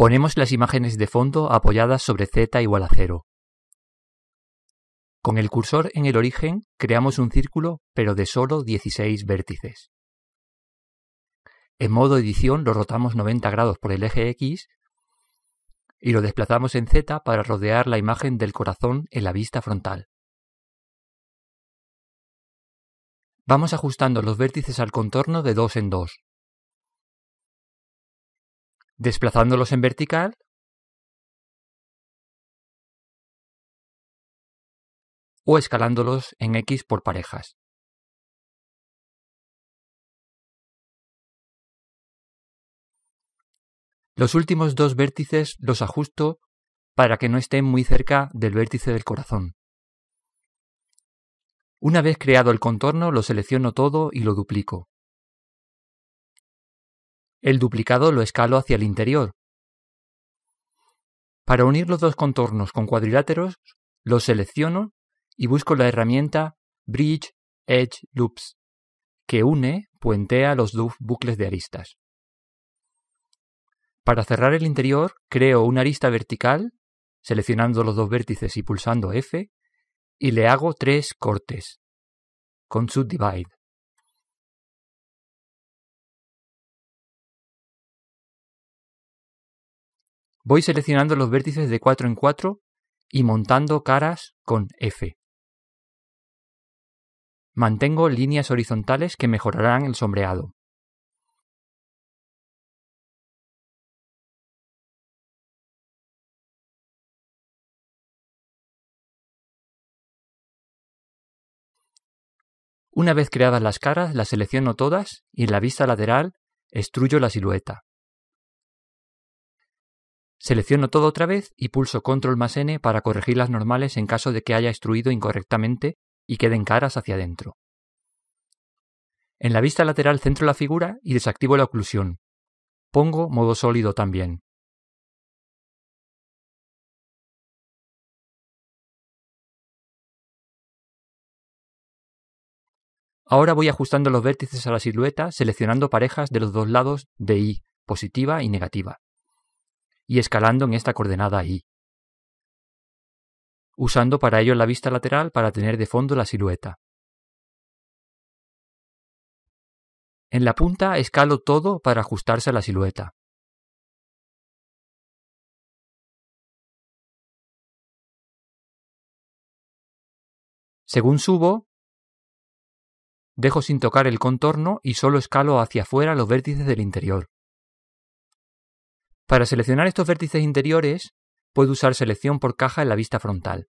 Ponemos las imágenes de fondo apoyadas sobre z igual a cero. Con el cursor en el origen creamos un círculo pero de solo 16 vértices. En modo edición lo rotamos 90 grados por el eje X y lo desplazamos en Z para rodear la imagen del corazón en la vista frontal. Vamos ajustando los vértices al contorno de dos en dos desplazándolos en vertical o escalándolos en X por parejas. Los últimos dos vértices los ajusto para que no estén muy cerca del vértice del corazón. Una vez creado el contorno lo selecciono todo y lo duplico el duplicado lo escalo hacia el interior. Para unir los dos contornos con cuadriláteros, los selecciono y busco la herramienta Bridge Edge Loops, que une, puentea los dos bucles de aristas. Para cerrar el interior, creo una arista vertical, seleccionando los dos vértices y pulsando F, y le hago tres cortes con Subdivide. Voy seleccionando los vértices de 4 en 4 y montando caras con F. Mantengo líneas horizontales que mejorarán el sombreado. Una vez creadas las caras, las selecciono todas y en la vista lateral estruyo la silueta. Selecciono todo otra vez y pulso Control más N para corregir las normales en caso de que haya extruido incorrectamente y queden caras hacia adentro. En la vista lateral centro la figura y desactivo la oclusión. Pongo modo sólido también. Ahora voy ajustando los vértices a la silueta seleccionando parejas de los dos lados de I, positiva y negativa y escalando en esta coordenada ahí, usando para ello la vista lateral para tener de fondo la silueta. En la punta escalo todo para ajustarse a la silueta. Según subo, dejo sin tocar el contorno y solo escalo hacia afuera los vértices del interior. Para seleccionar estos vértices interiores, puedo usar selección por caja en la vista frontal.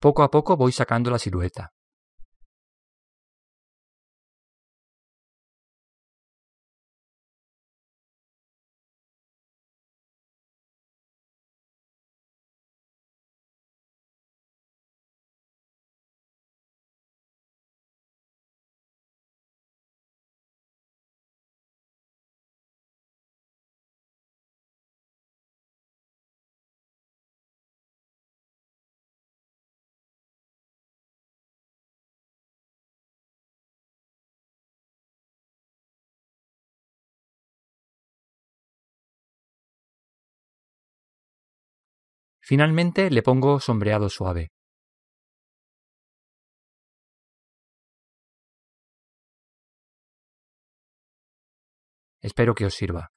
Poco a poco voy sacando la silueta. Finalmente le pongo sombreado suave. Espero que os sirva.